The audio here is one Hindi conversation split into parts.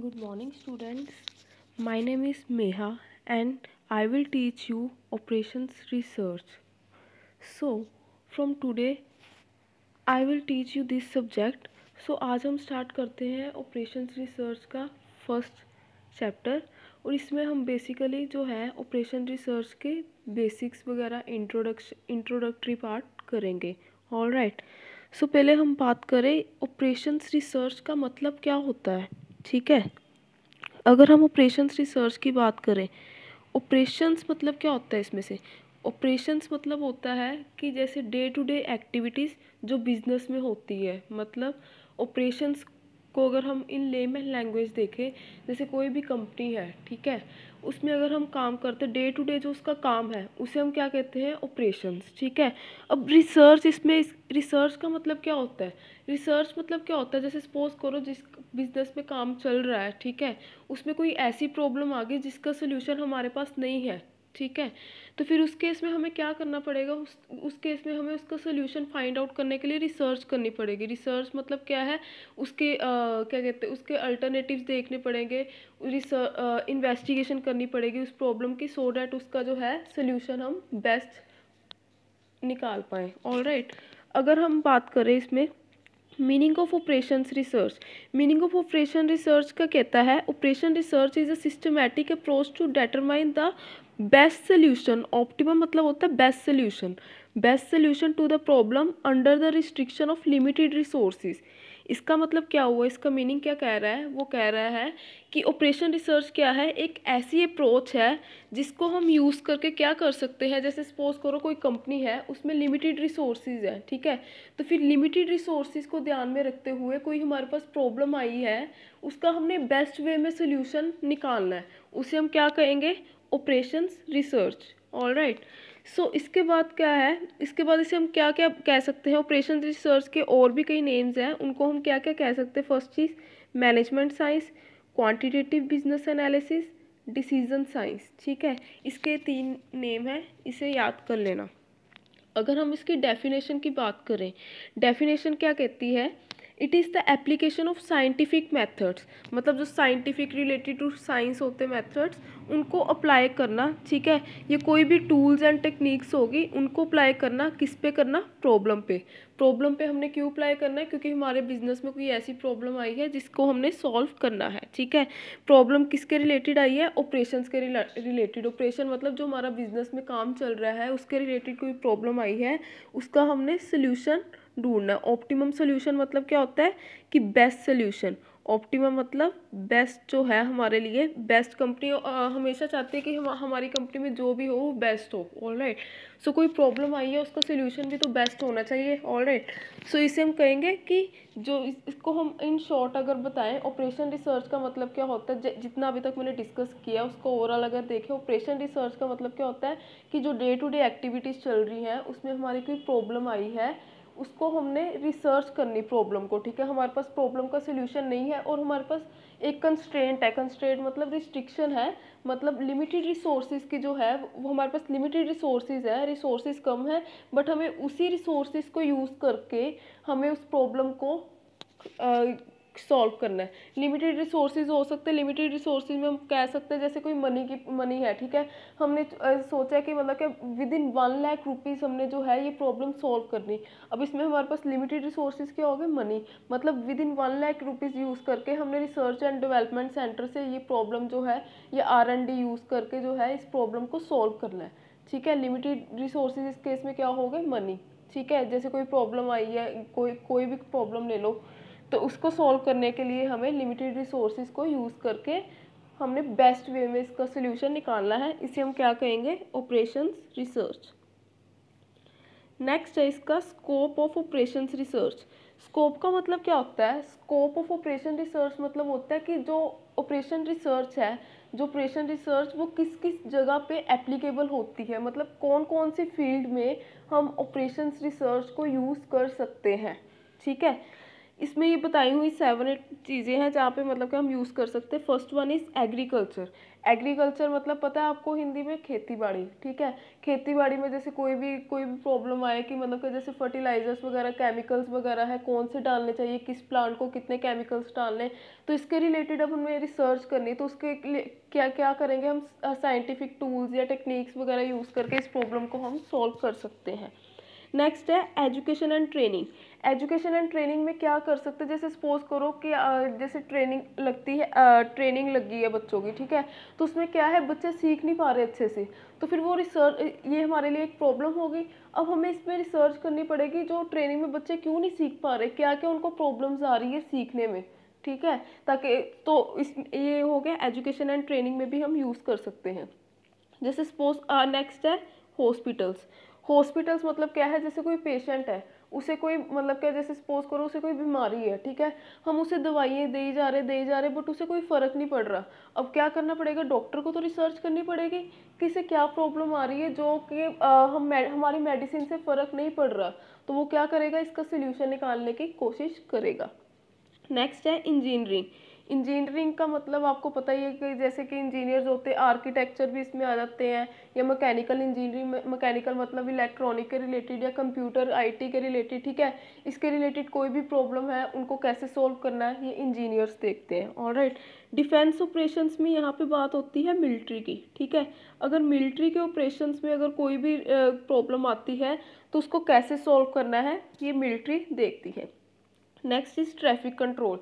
Good morning students my name is Meha and I will teach you operations research so from today I will teach you this subject so आज हम स्टार्ट करते हैं ऑपरेशन रिसर्च का फर्स्ट चैप्टर और इसमें हम बेसिकली जो है ऑपरेशन रिसर्च के बेसिक्स वगैरह इंट्रोडक्श इंट्रोडक्टरी पार्ट करेंगे ऑल सो so, पहले हम बात करें ऑपरेशंस रिसर्च का मतलब क्या होता है ठीक है अगर हम ऑपरेशंस रिसर्च की बात करें ऑपरेशंस मतलब क्या होता है इसमें से ऑपरेशंस मतलब होता है कि जैसे डे टू डे एक्टिविटीज़ जो बिज़नेस में होती है मतलब ऑपरेशंस को अगर हम इन लेमेन लैंग्वेज देखें जैसे कोई भी कंपनी है ठीक है उसमें अगर हम काम करते डे टू डे जो उसका काम है उसे हम क्या कहते हैं ऑपरेशंस ठीक है अब रिसर्च इसमें इस रिसर्च का मतलब क्या होता है रिसर्च मतलब क्या होता है जैसे सपोज करो जिस बिजनेस में काम चल रहा है ठीक है उसमें कोई ऐसी प्रॉब्लम आ गई जिसका सोल्यूशन हमारे पास नहीं है ठीक है तो फिर उस केस में हमें क्या करना पड़ेगा उस उस केस में हमें उसका सोल्यूशन फाइंड आउट करने के लिए रिसर्च करनी पड़ेगी रिसर्च मतलब क्या है उसके आ, क्या कहते हैं उसके अल्टरनेटिव्स देखने पड़ेंगे इन्वेस्टिगेशन करनी पड़ेगी उस प्रॉब्लम की सो so डैट उसका जो है सोल्यूशन हम बेस्ट निकाल पाए ऑल राइट अगर हम बात करें इसमें meaning of operation research meaning of operation research का कहता है operation research is a systematic approach to determine the best solution optimum मतलब होता है best solution best solution to the problem under the restriction of limited resources इसका मतलब क्या हुआ इसका मीनिंग क्या कह रहा है वो कह रहा है कि ऑपरेशन रिसर्च क्या है एक ऐसी अप्रोच है जिसको हम यूज़ करके क्या कर सकते हैं जैसे सपोज करो कोई कंपनी है उसमें लिमिटेड रिसोर्सेज है ठीक है तो फिर लिमिटेड रिसोर्सेज को ध्यान में रखते हुए कोई हमारे पास प्रॉब्लम आई है उसका हमने बेस्ट वे में सोल्यूशन निकालना है उसे हम क्या कहेंगे operations research all right so इसके बाद क्या है इसके बाद इसे हम क्या क्या कह सकते हैं ऑपरेशन रिसर्च के और भी कई नेम्स हैं उनको हम क्या क्या कह सकते हैं फर्स्ट चीज़ management science quantitative business analysis decision science ठीक है इसके तीन नेम हैं इसे याद कर लेना अगर हम इसकी डेफिनेशन की बात करें डेफिनेशन क्या कहती है it is the application of scientific methods मतलब जो साइंटिफिक रिलेटेड टू साइंस होते मेथड्स उनको अप्लाई करना ठीक है ये कोई भी टूल्स एंड टेक्निक्स होगी उनको अप्लाई करना किस पे करना प्रॉब्लम पे प्रॉब्लम पे हमने क्यों अप्लाई करना है क्योंकि हमारे बिजनेस में कोई ऐसी प्रॉब्लम आई है जिसको हमने सॉल्व करना है ठीक है प्रॉब्लम किसके रिलेटेड आई है ऑपरेशन के रिलेटेड ऑपरेशन मतलब जो हमारा बिजनेस में काम चल रहा है उसके रिलेटेड कोई प्रॉब्लम आई है उसका हमने सोल्यूशन ढूंढना ऑप्टिमम सोल्यूशन मतलब क्या होता है कि बेस्ट सोल्यूशन ऑप्टिमम मतलब बेस्ट जो है हमारे लिए बेस्ट कंपनी हमेशा चाहते हैं कि हम हमारी कंपनी में जो भी हो वो बेस्ट हो ऑल राइट सो कोई प्रॉब्लम आई है उसका सोल्यूशन भी तो बेस्ट होना चाहिए ऑल राइट सो इसे हम कहेंगे कि जो इसको हम इन शॉर्ट अगर बताएं ऑपरेशन रिसर्च का मतलब क्या होता है जितना अभी तक मैंने डिस्कस किया उसको ओवरऑल अगर देखें ऑपरेशन रिसर्च का मतलब क्या होता है कि जो डे टू डे एक्टिविटीज़ चल रही हैं उसमें हमारी कोई प्रॉब्लम आई है उसको हमने रिसर्च करनी प्रॉब्लम को ठीक है हमारे पास प्रॉब्लम का सोल्यूशन नहीं है और हमारे पास एक कंस्ट्रेंट है कंस्ट्रेंट मतलब रिस्ट्रिक्शन है मतलब लिमिटेड रिसोर्सेज की जो है वो हमारे पास लिमिटेड रिसोर्सेज है रिसोर्सेज कम है बट हमें उसी रिसोर्सेज को यूज़ करके हमें उस प्रॉब्लम को आ, सॉल्व करना है लिमिटेड रिसोर्सेज हो सकते हैं लिमिटेड रिसोर्सेज में हम कह सकते हैं जैसे कोई मनी की मनी है ठीक है हमने सोचा कि मतलब कि within one lakh rupees हमने जो है ये प्रॉब्लम सॉल्व करनी अब इसमें हमारे पास लिमिटेड रिसोर्सेज क्या हो गए मनी मतलब within one lakh rupees use करके हमने रिसर्च एंड डेवलपमेंट सेंटर से ये प्रॉब्लम जो है ये आर एंड डी यूज़ करके जो है इस प्रॉब्लम को सॉल्व करना है ठीक है लिमिटेड रिसोर्सेज इस केस में क्या हो गए मनी ठीक है जैसे कोई प्रॉब्लम आई है कोई कोई भी प्रॉब्लम ले लो तो उसको सॉल्व करने के लिए हमें लिमिटेड रिसोर्सेज को यूज़ करके हमने बेस्ट वे में इसका सोल्यूशन निकालना है इसे हम क्या कहेंगे ऑपरेशन रिसर्च नेक्स्ट है इसका scope of operation research scope का मतलब क्या होता है स्कोप ऑफ ऑपरेशन रिसर्च मतलब होता है कि जो ऑपरेशन रिसर्च है जो ऑपरेशन रिसर्च वो किस किस जगह पे एप्लीकेबल होती है मतलब कौन कौन सी फील्ड में हम ऑपरेशन रिसर्च को यूज़ कर सकते हैं ठीक है इसमें ये बताई हुई सेवन एट चीज़ें हैं जहाँ पे मतलब कि हम यूज़ कर सकते हैं first one is agriculture agriculture मतलब पता है आपको हिंदी में खेती बाड़ी ठीक है खेती बाड़ी में जैसे कोई भी कोई भी प्रॉब्लम आए कि मतलब कि जैसे फर्टिलाइजर्स वगैरह केमिकल्स वगैरह है कौन से डालने चाहिए किस प्लांट को कितने केमिकल्स डालने तो इसके रिलेटेड अब हमें रिसर्च करनी तो उसके क्या क्या करेंगे हम साइंटिफिक टूल्स या टेक्निक्स वगैरह यूज़ करके इस प्रॉब्लम को हम सॉल्व कर सकते हैं नेक्स्ट है education and training education and training में क्या कर सकते हैं जैसे सपोज करो कि जैसे ट्रेनिंग लगती है ट्रेनिंग लगी है बच्चों की ठीक है तो उसमें क्या है बच्चे सीख नहीं पा रहे अच्छे से तो फिर वो रिसर्च ये हमारे लिए एक प्रॉब्लम होगी अब हमें इसमें रिसर्च करनी पड़ेगी जो ट्रेनिंग में बच्चे क्यों नहीं सीख पा रहे क्या क्या उनको प्रॉब्लम्स आ रही है सीखने में ठीक है ताकि तो इस ये हो गया एजुकेशन एंड ट्रेनिंग में भी हम यूज़ कर सकते हैं जैसे सपोज नेक्स्ट है हॉस्पिटल्स हॉस्पिटल्स मतलब क्या है जैसे कोई पेशेंट है उसे कोई मतलब क्या जैसे सपोज करो उसे कोई बीमारी है ठीक है हम उसे दवाइयाँ दे जा रहे दे जा रहे बट उसे कोई फ़र्क नहीं पड़ रहा अब क्या करना पड़ेगा डॉक्टर को तो रिसर्च करनी पड़ेगी कि इसे क्या प्रॉब्लम आ रही है जो कि हम हमारी मेडिसिन से फ़र्क नहीं पड़ रहा तो वो क्या करेगा इसका सोल्यूशन निकालने की कोशिश करेगा नेक्स्ट है इंजीनियरिंग इंजीनियरिंग का मतलब आपको पता ही है कि जैसे कि इंजीनियर्स होते हैं आर्किटेक्चर भी इसमें आ जाते हैं या मैकेनिकल इंजीनियरिंग मैकेनिकल मतलब इलेक्ट्रॉनिक के रिलेटेड या कंप्यूटर आईटी के रिलेटेड ठीक है इसके रिलेटेड कोई भी प्रॉब्लम है उनको कैसे सॉल्व करना है ये इंजीनियर्स देखते हैं और राइट डिफेंस ऑपरेशंस में यहाँ पर बात होती है मिल्ट्री की ठीक है अगर मिल्ट्री के ऑपरेशंस में अगर कोई भी प्रॉब्लम आती है तो उसको कैसे सॉल्व करना है ये मिल्ट्री देखती है next is traffic control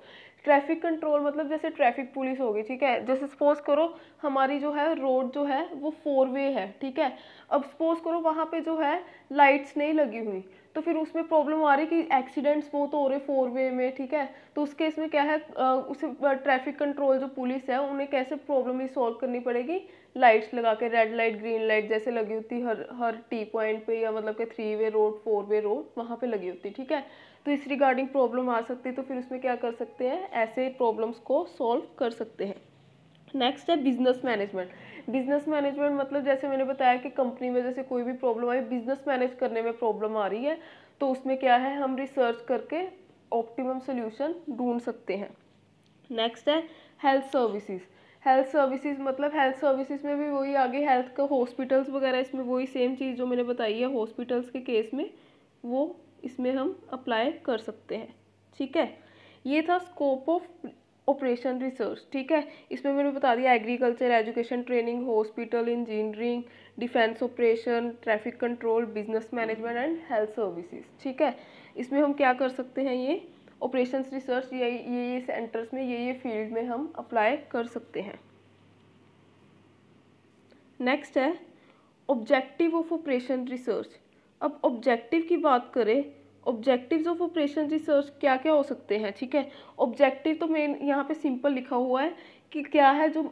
traffic control मतलब जैसे ट्रैफिक पुलिस होगी ठीक है जैसे सपोज करो हमारी जो है रोड जो है वो फोर वे है ठीक है अब सपोज करो वहाँ पे जो है लाइट्स नहीं लगी हुई तो फिर उसमें प्रॉब्लम आ रही कि एक्सीडेंट्स बहुत हो रहे फोर वे में ठीक है तो उस केस में क्या है उस ट्रैफिक कंट्रोल जो पुलिस है उन्हें कैसे प्रॉब्लम ही सॉल्व करनी पड़ेगी लाइट्स लगा के रेड लाइट ग्रीन लाइट जैसे लगी होती हर हर टी पॉइंट पे या मतलब के three way road four way road वहाँ पे लगी होती ठीक है तो इस रिगार्डिंग प्रॉब्लम आ सकती है तो फिर उसमें क्या कर सकते हैं ऐसे प्रॉब्लम्स को सॉल्व कर सकते हैं नेक्स्ट है बिजनेस मैनेजमेंट बिजनेस मैनेजमेंट मतलब जैसे मैंने बताया कि कंपनी में जैसे कोई भी प्रॉब्लम आई बिजनेस मैनेज करने में प्रॉब्लम आ रही है तो उसमें क्या है हम रिसर्च करके ऑप्टिमम सोल्यूशन ढूंढ सकते हैं नेक्स्ट है हेल्थ सर्विसेज हेल्थ सर्विसेज मतलब हेल्थ सर्विसेज में भी वही आगे हेल्थ का हॉस्पिटल्स वगैरह इसमें वही सेम चीज़ जो मैंने बताई है हॉस्पिटल्स के केस में वो इसमें हम अप्लाई कर सकते हैं ठीक है ये था स्कोप ऑफ ऑपरेशन रिसर्च ठीक है इसमें मैंने बता दिया agriculture education training hospital engineering defence operation traffic control business management and health services ठीक है इसमें हम क्या कर सकते हैं ये ऑपरेशन रिसर्च ये ये ये सेंटर्स में ये ये फील्ड में हम अप्लाई कर सकते हैं नेक्स्ट है ऑब्जेक्टिव ऑफ ऑपरेशन रिसर्च अब ऑब्जेक्टिव की बात करें ऑब्जेक्टिव्स ऑफ ऑपरेशन रिसर्च क्या क्या हो सकते हैं ठीक है ऑब्जेक्टिव तो मेन यहाँ पे सिंपल लिखा हुआ है कि क्या है जो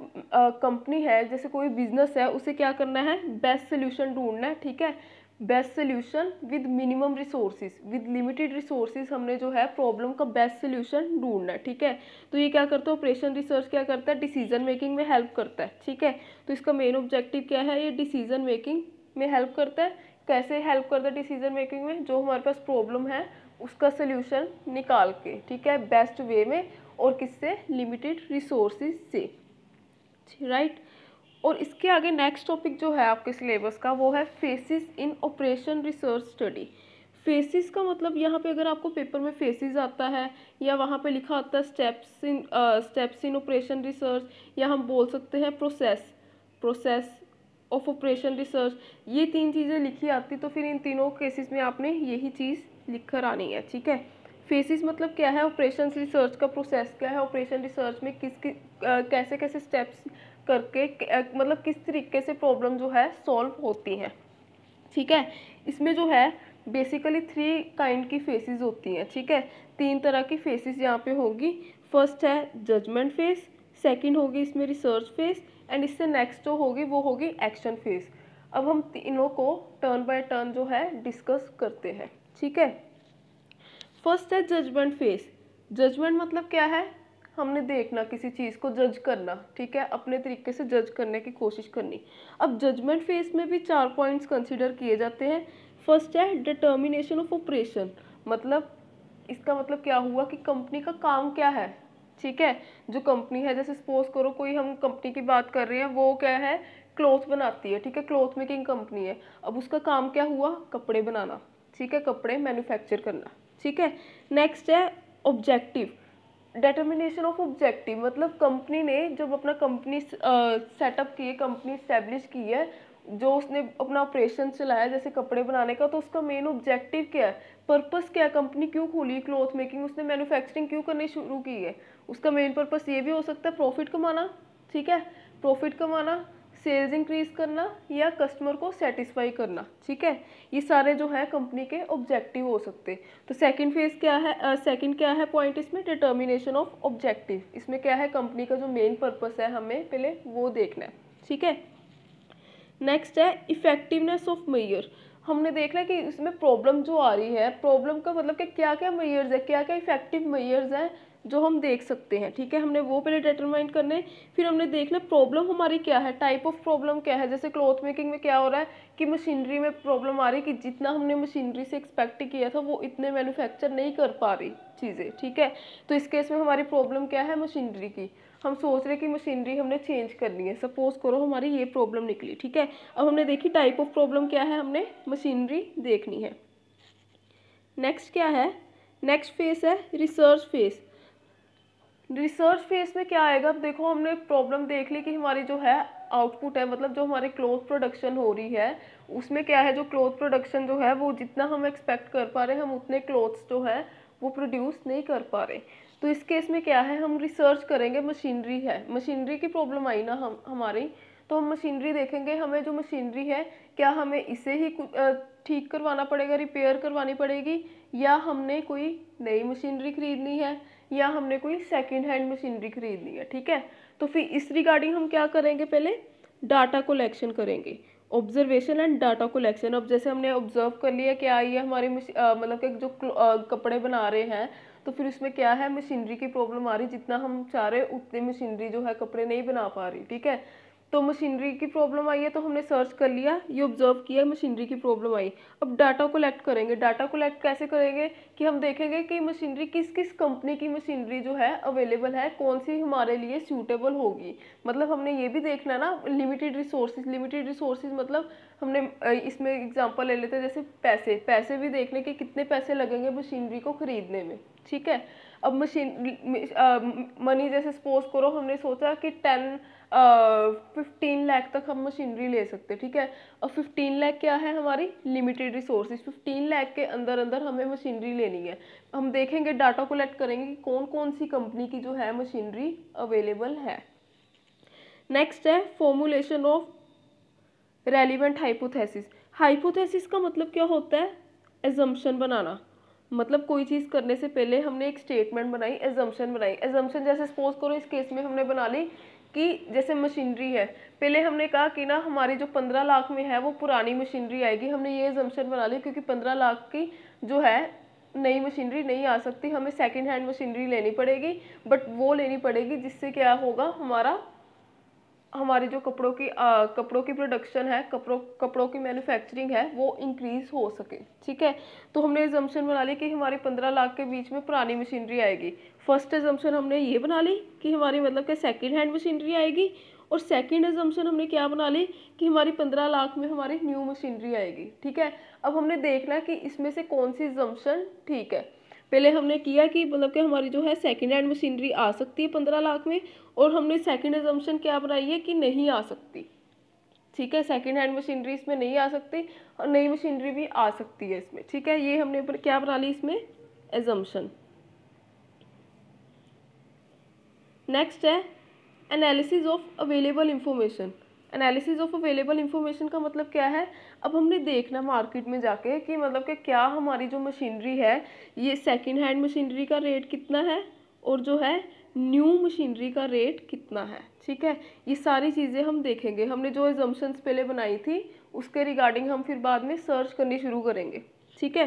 कंपनी है जैसे कोई बिजनेस है उसे क्या करना है बेस्ट सोल्यूशन ढूंढना है ठीक है best solution with minimum resources with limited resources हमने जो है प्रॉब्लम का बेस्ट सोल्यूशन ढूंढना है ठीक है तो ये क्या करता है ऑपरेशन रिसर्च क्या करता है डिसीजन मेकिंग में हेल्प करता है ठीक है तो इसका मेन ऑब्जेक्टिव क्या है ये डिसीजन मेकिंग में हेल्प करता है कैसे हेल्प करता है डिसीजन मेकिंग में जो हमारे पास प्रॉब्लम है उसका सोल्यूशन निकाल के ठीक है बेस्ट वे में और किससे लिमिटेड रिसोर्स से राइट और इसके आगे नेक्स्ट टॉपिक जो है आपके सिलेबस का वो है phases in operation research study phases का मतलब यहाँ पे अगर आपको पेपर में फेसिस आता है या वहाँ पे लिखा आता है steps in steps in operation research या हम बोल सकते हैं process process of operation research ये तीन चीज़ें लिखी आती तो फिर इन तीनों केसेस में आपने यही चीज़ लिख कर आनी है ठीक है फेसिस मतलब क्या है ऑपरेशन रिसर्च का प्रोसेस क्या है ऑपरेशन रिसर्च में किस किस कैसे कैसे स्टेप्स करके मतलब किस तरीके से प्रॉब्लम जो है सॉल्व होती हैं ठीक है इसमें जो है बेसिकली थ्री काइंड की फेसिस होती हैं ठीक है तीन तरह की फेसिस यहाँ पे होगी फर्स्ट है जजमेंट फेस सेकंड होगी इसमें रिसर्च फेस एंड इससे नेक्स्ट जो होगी वो होगी एक्शन फेज अब हम तीनों को टर्न बाय टर्न जो है डिस्कस करते हैं ठीक है फर्स्ट है जजमेंट फेज जजमेंट मतलब क्या है हमने देखना किसी चीज़ को जज करना ठीक है अपने तरीके से जज करने की कोशिश करनी अब जजमेंट फेज में भी चार पॉइंट्स कंसिडर किए जाते हैं फर्स्ट है डिटर्मिनेशन ऑफ ऑपरेशन मतलब इसका मतलब क्या हुआ कि कंपनी का काम क्या है ठीक है जो कंपनी है जैसे सपोज करो कोई हम कंपनी की बात कर रहे हैं वो क्या है क्लॉथ बनाती है ठीक है क्लॉथ मेकिंग कंपनी है अब उसका काम क्या हुआ कपड़े बनाना ठीक है कपड़े मैन्युफैक्चर करना ठीक है नेक्स्ट है ऑब्जेक्टिव डिटर्मिनेशन ऑफ ऑब्जेक्टिव मतलब कंपनी ने जब अपना कंपनी सेटअप की है कंपनी इस्टेब्लिश की है जो उसने अपना ऑपरेशन चलाया जैसे कपड़े बनाने का तो उसका मेन ऑब्जेक्टिव क्या है पर्पस क्या है कंपनी क्यों खोली क्लॉथ मेकिंग उसने मैन्युफैक्चरिंग क्यों करनी शुरू की है उसका मेन पर्पस ये भी हो सकता है प्रॉफिट कमाना ठीक है प्रॉफिट कमाना सेल्स इंक्रीज करना या कस्टमर को सेटिस्फाई करना ठीक है ये सारे जो है कंपनी के ऑब्जेक्टिव हो सकते तो सेकंड फेज क्या है सेकंड uh, क्या है पॉइंट इसमें डिटर्मिनेशन ऑफ ऑब्जेक्टिव इसमें क्या है कंपनी का जो मेन पर्पस है हमें पहले वो देखना है ठीक है नेक्स्ट है इफेक्टिवनेस ऑफ मेयर हमने देखा है कि इसमें प्रॉब्लम जो आ रही है प्रॉब्लम का मतलब कि क्या क्या मेयर्स है क्या क्या इफेक्टिव मेयर्स हैं जो हम देख सकते हैं ठीक है हमने वो पहले डिटरमाइन करने फिर हमने देखना प्रॉब्लम हमारी क्या है टाइप ऑफ प्रॉब्लम क्या है जैसे क्लॉथ मेकिंग में क्या हो रहा है कि मशीनरी में प्रॉब्लम आ रही कि जितना हमने मशीनरी से एक्सपेक्ट किया था वो इतने मैन्युफैक्चर नहीं कर पा रही चीज़ें ठीक है तो इस केस में हमारी प्रॉब्लम क्या है मशीनरी की हम सोच रहे कि मशीनरी हमने चेंज करनी है सपोज करो हमारी ये प्रॉब्लम निकली ठीक है अब हमने देखी टाइप ऑफ प्रॉब्लम क्या है हमने मशीनरी देखनी है नेक्स्ट क्या है नेक्स्ट फेस है रिसर्च फेस रिसर्च फेस में क्या आएगा अब देखो हमने प्रॉब्लम देख ली कि हमारी जो है आउटपुट है मतलब जो हमारे क्लोथ प्रोडक्शन हो रही है उसमें क्या है जो क्लोथ प्रोडक्शन जो है वो जितना हम एक्सपेक्ट कर पा रहे हैं हम उतने क्लोथ्स जो है वो प्रोड्यूस नहीं कर पा रहे तो इस केस में क्या है हम रिसर्च करेंगे मशीनरी है मशीनरी की प्रॉब्लम आई ना हम हमारी तो हम मशीनरी देखेंगे हमें जो मशीनरी है क्या हमें इसे ही ठीक करवाना पड़ेगा रिपेयर करवानी पड़ेगी या हमने कोई नई मशीनरी खरीदनी है या हमने कोई सेकेंड हैंड मशीनरी खरीदनी है ठीक है तो फिर इस रिगार्डिंग हम क्या करेंगे पहले डाटा कलेक्शन करेंगे ऑब्जर्वेशन एंड डाटा कलेक्शन अब जैसे हमने ऑब्जर्व कर लिया क्या ये हमारी मतलब कि जो कपड़े बना रहे हैं तो फिर उसमें क्या है मशीनरी की प्रॉब्लम आ रही जितना हम चाह रहे उतनी मशीनरी जो है कपड़े नहीं बना पा रही ठीक है तो मशीनरी की प्रॉब्लम आई है तो हमने सर्च कर लिया ये ऑब्जर्व किया मशीनरी की प्रॉब्लम आई अब डाटा कलेक्ट करेंगे डाटा कलेक्ट कैसे करेंगे कि हम देखेंगे कि मशीनरी किस किस कंपनी की मशीनरी जो है अवेलेबल है कौन सी हमारे लिए सूटेबल होगी मतलब हमने ये भी देखना ना लिमिटेड रिसोर्सेज लिमिटेड रिसोर्सेज मतलब हमने इसमें एग्जाम्पल ले लेते हैं जैसे पैसे पैसे भी देखने के कितने पैसे लगेंगे मशीनरी को ख़रीदने में ठीक है अब मशीन मनी जैसे सपोज करो हमने सोचा कि टेन फिफ्टीन लाख तक हम मशीनरी ले सकते हैं ठीक है और फिफ्टीन लाख क्या है हमारी लिमिटेड रिसोर्सेज फिफ्टीन लाख के अंदर अंदर हमें मशीनरी लेनी है हम देखेंगे डाटा कलेक्ट करेंगे कि कौन कौन सी कंपनी की जो है मशीनरी अवेलेबल है नेक्स्ट है formulation of relevant hypothesis hypothesis का मतलब क्या होता है एजम्पन बनाना मतलब कोई चीज़ करने से पहले हमने एक स्टेटमेंट बनाई एजम्पन बनाई एजम्पन जैसे सपोज करो इस केस में हमने बना ली कि जैसे मशीनरी है पहले हमने कहा कि ना हमारी जो पंद्रह लाख में है वो पुरानी मशीनरी आएगी हमने ये जमशन बना ली क्योंकि पंद्रह लाख की जो है नई मशीनरी नहीं आ सकती हमें सेकेंड हैंड मशीनरी लेनी पड़ेगी बट वो लेनी पड़ेगी जिससे क्या होगा हमारा हमारे जो कपड़ों की आ, कपड़ों की प्रोडक्शन है कपड़ों कपड़ों की मैन्युफैक्चरिंग है वो इंक्रीज़ हो सके ठीक है तो हमने एजम्पन बना ली कि हमारी पंद्रह लाख के बीच में पुरानी मशीनरी आएगी फर्स्ट एजम्पन हमने ये बना ली कि हमारी मतलब कि सेकेंड हैंड मशीनरी आएगी और सेकेंड एजम्पन हमने क्या बना ली कि हमारी पंद्रह लाख में हमारी न्यू मशीनरी आएगी ठीक है अब हमने देखना कि इसमें से कौन सी एजम्पन ठीक है पहले हमने किया कि मतलब कि हमारी जो है सेकेंड हैंड मशीनरी आ सकती है पंद्रह लाख में और हमने सेकेंड एजम्पन क्या बनाई है कि नहीं आ सकती ठीक है सेकेंड हैंड मशीनरी इसमें नहीं आ सकती और नई मशीनरी भी आ सकती है इसमें ठीक है ये हमने क्या बना ली इसमें एजम्पन नेक्स्ट है analysis of available information analysis of available information का मतलब क्या है अब हमने देखना मार्केट में जाके कि मतलब कि क्या हमारी जो मशीनरी है ये सेकेंड हैंड मशीनरी का रेट कितना है और जो है न्यू मशीनरी का रेट कितना है ठीक है ये सारी चीज़ें हम देखेंगे हमने जो एजम्पन्स पहले बनाई थी उसके रिगार्डिंग हम फिर बाद में सर्च करनी शुरू करेंगे ठीक है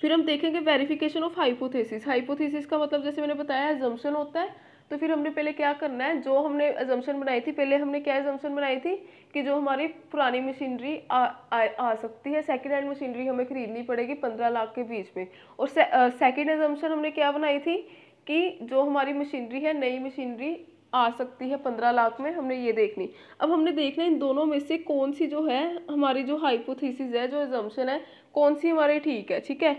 फिर हम देखेंगे वेरिफिकेशन ऑफ हाइपोथेसिस हाइपोथेसिस का मतलब जैसे मैंने बताया एजम्पन होता है तो फिर हमने पहले क्या करना है जो हमने एजम्पन बनाई थी पहले हमने क्या एजम्पन बनाई थी कि जो हमारी पुरानी मशीनरी आ, आ, आ सकती है सेकेंड हैंड मशीनरी हमें खरीदनी पड़ेगी पंद्रह लाख के बीच में और सेकेंड एजम्पन हमने क्या बनाई थी कि जो हमारी मशीनरी है नई मशीनरी आ सकती है पंद्रह लाख में हमने ये देखनी अब हमने देखना इन दोनों में से कौन सी जो है हमारी जो हाइपोथीसिस है जो एजम्पन है कौन सी हमारी ठीक है ठीक है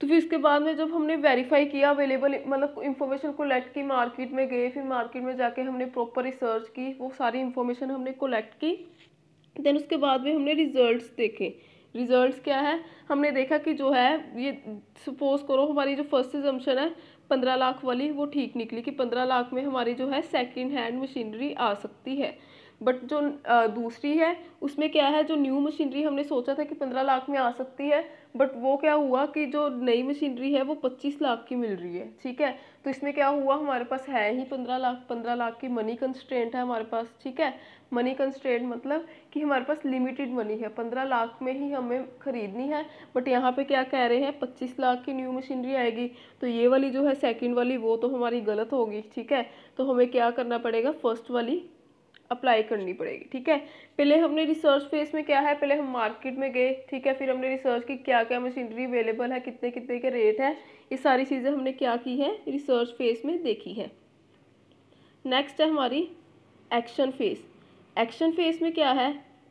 तो फिर उसके बाद में जब हमने वेरीफाई किया अवेलेबल मतलब इन्फॉर्मेशन कोलेक्ट की मार्केट में गए फिर मार्केट में जाके हमने प्रॉपर रिसर्च की वो सारी इन्फॉर्मेशन हमने कोलेक्ट की देन उसके बाद में हमने रिजल्ट देखे रिजल्ट क्या है हमने देखा कि जो है ये सपोज करो हमारी जो फर्स्ट एजम्पन है पंद्रह लाख वाली वो ठीक निकली कि पंद्रह लाख में हमारी जो है सेकेंड हैंड मशीनरी आ सकती है बट जो दूसरी है उसमें क्या है जो न्यू मशीनरी हमने सोचा था कि पंद्रह लाख में आ सकती है बट वो क्या हुआ कि जो नई मशीनरी है वो पच्चीस लाख की मिल रही है ठीक है तो इसमें क्या हुआ हमारे पास है ही पंद्रह लाख पंद्रह लाख की मनी कंस्ट्रेंट है हमारे पास ठीक है मनी कंस्ट्रेंट मतलब कि हमारे पास लिमिटेड मनी है पंद्रह लाख में ही हमें ख़रीदनी है बट यहाँ पे क्या कह रहे हैं पच्चीस लाख की न्यू मशीनरी आएगी तो ये वाली जो है सेकेंड वाली वो तो हमारी गलत होगी ठीक है तो हमें क्या करना पड़ेगा फर्स्ट वाली अप्लाई करनी पड़ेगी ठीक है पहले हमने रिसर्च फेज में क्या है पहले हम मार्केट में गए ठीक है फिर हमने रिसर्च की क्या क्या मशीनरी अवेलेबल है कितने कितने के रेट है ये सारी चीज़ें हमने क्या की है रिसर्च फेज में देखी है नेक्स्ट है हमारी एक्शन फेस एक्शन फेस में क्या है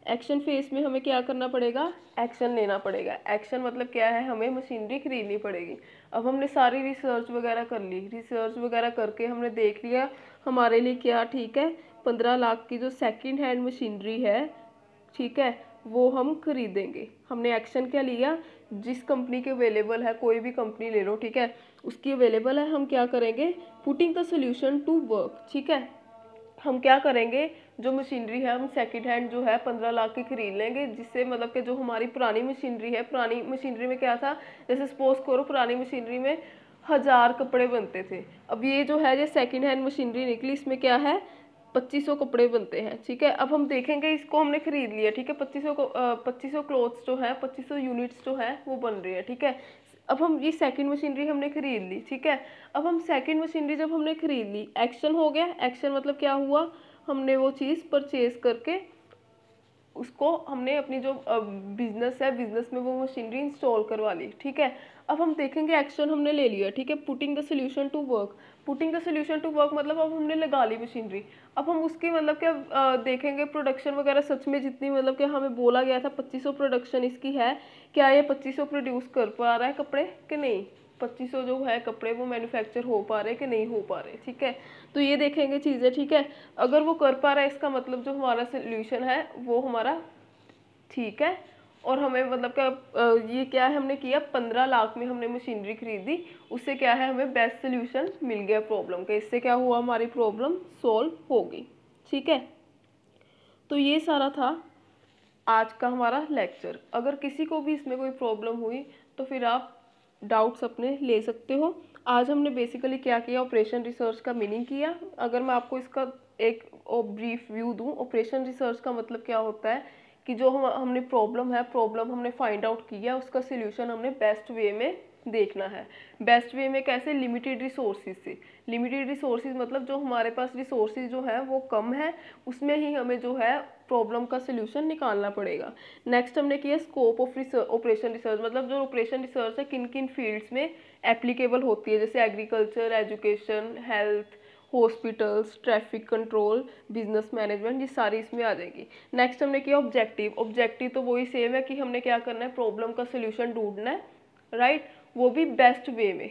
एक्शन फेस में हमें क्या करना पड़ेगा एक्शन लेना पड़ेगा एक्शन मतलब क्या है हमें मशीनरी खरीदनी पड़ेगी अब हमने सारी रिसर्च वगैरह कर ली रिसर्च वगैरह करके हमने देख लिया हमारे लिए क्या ठीक है पंद्रह लाख की जो सेकेंड हैंड मशीनरी है ठीक है वो हम खरीदेंगे हमने एक्शन क्या लिया जिस कंपनी के अवेलेबल है कोई भी कंपनी ले लो ठीक है उसकी अवेलेबल है हम क्या करेंगे putting the solution to work ठीक है हम क्या करेंगे जो मशीनरी है हम सेकेंड हैंड जो है पंद्रह लाख की खरीद लेंगे जिससे मतलब कि जो हमारी पुरानी मशीनरी है पुरानी मशीनरी में क्या था जैसे सपोज करो पुरानी मशीनरी में हज़ार कपड़े बनते थे अब ये जो है ये सेकेंड हैंड मशीनरी निकली इसमें क्या है पच्चीस कपड़े बनते हैं ठीक है अब हम देखेंगे इसको हमने खरीद लिया ठीक है पच्चीस सौ पच्चीस सौ क्लोथ्स जो है पच्चीस सौ यूनिट्स जो है वो बन रही है ठीक है अब हम ये सेकंड मशीनरी हमने खरीद ली ठीक है अब हम सेकंड मशीनरी जब हमने खरीद ली एक्शन हो गया एक्शन मतलब क्या हुआ हमने वो चीज़ परचेज करके उसको हमने अपनी जो बिज़नेस है बिज़नेस में वो मशीनरी इंस्टॉल करवा ली ठीक है अब हम देखेंगे एक्शन हमने ले लिया ठीक है putting the solution to work putting का सोल्यूशन टू वर्क मतलब अब हमने लगा ली मशीनरी अब हम उसकी मतलब क्या देखेंगे प्रोडक्शन वगैरह सच में जितनी मतलब कि हमें बोला गया था 2500 प्रोडक्शन इसकी है क्या ये 2500 प्रोड्यूस कर पा रहा है कपड़े कि नहीं 2500 जो है कपड़े वो मैन्युफैक्चर हो पा रहे कि नहीं हो पा रहे ठीक है तो ये देखेंगे चीज़ें ठीक है अगर वो कर पा रहा है इसका मतलब जो हमारा सोल्यूशन है वो हमारा ठीक है और हमें मतलब क्या ये क्या है हमने किया पंद्रह लाख में हमने मशीनरी खरीदी उससे क्या है हमें बेस्ट सोल्यूशन मिल गया प्रॉब्लम का इससे क्या हुआ हमारी प्रॉब्लम सॉल्व हो गई ठीक है तो ये सारा था आज का हमारा लेक्चर अगर किसी को भी इसमें कोई प्रॉब्लम हुई तो फिर आप डाउट्स अपने ले सकते हो आज हमने बेसिकली क्या किया ऑपरेशन रिसर्च का मीनिंग किया अगर मैं आपको इसका एक ब्रीफ व्यू दूं ऑपरेशन रिसर्च का मतलब क्या होता है कि जो हम हमने प्रॉब्लम है प्रॉब्लम हमने फाइंड आउट की है उसका सोल्यूशन हमने बेस्ट वे में देखना है बेस्ट वे में कैसे लिमिटेड रिसोर्सेज से लिमिटेड रिसोर्सेज मतलब जो हमारे पास रिसोर्सेज जो है वो कम है उसमें ही हमें जो है प्रॉब्लम का सोल्यूशन निकालना पड़ेगा नेक्स्ट हमने किया scope of research operation research मतलब जो ऑपरेशन रिसर्च है किन किन फील्ड्स में एप्लीकेबल होती है जैसे agriculture education health hospitals traffic control business management ये सारी इसमें आ जाएगी नेक्स्ट हमने किया ऑब्जेक्टिव ऑब्जेक्टिव तो वही सेम है कि हमने क्या करना है प्रॉब्लम का सोल्यूशन ढूंढना है राइट right? वो भी बेस्ट वे में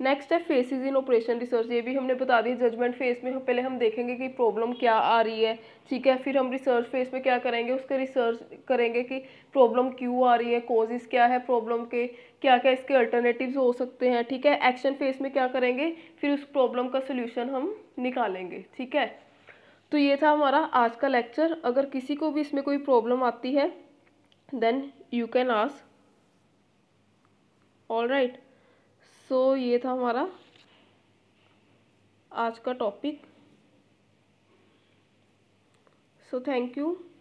नेक्स्ट है फेसिस इन ऑपरेशन रिसर्च ये भी हमने बता दिया जजमेंट फेस में पहले हम देखेंगे कि प्रॉब्लम क्या आ रही है ठीक है फिर हम रिसर्च फेस में क्या करेंगे उसके रिसर्च करेंगे कि प्रॉब्लम क्यों आ रही है कॉजेज़ क्या है प्रॉब्लम के क्या क्या इसके अल्टरनेटिव्स हो सकते हैं ठीक है एक्शन फेस में क्या करेंगे फिर उस प्रॉब्लम का सोल्यूशन हम निकालेंगे ठीक है तो ये था हमारा आज का लेक्चर अगर किसी को भी इसमें कोई प्रॉब्लम आती है then you can ask all right so so, ये था हमारा आज का टॉपिक सो थैंक यू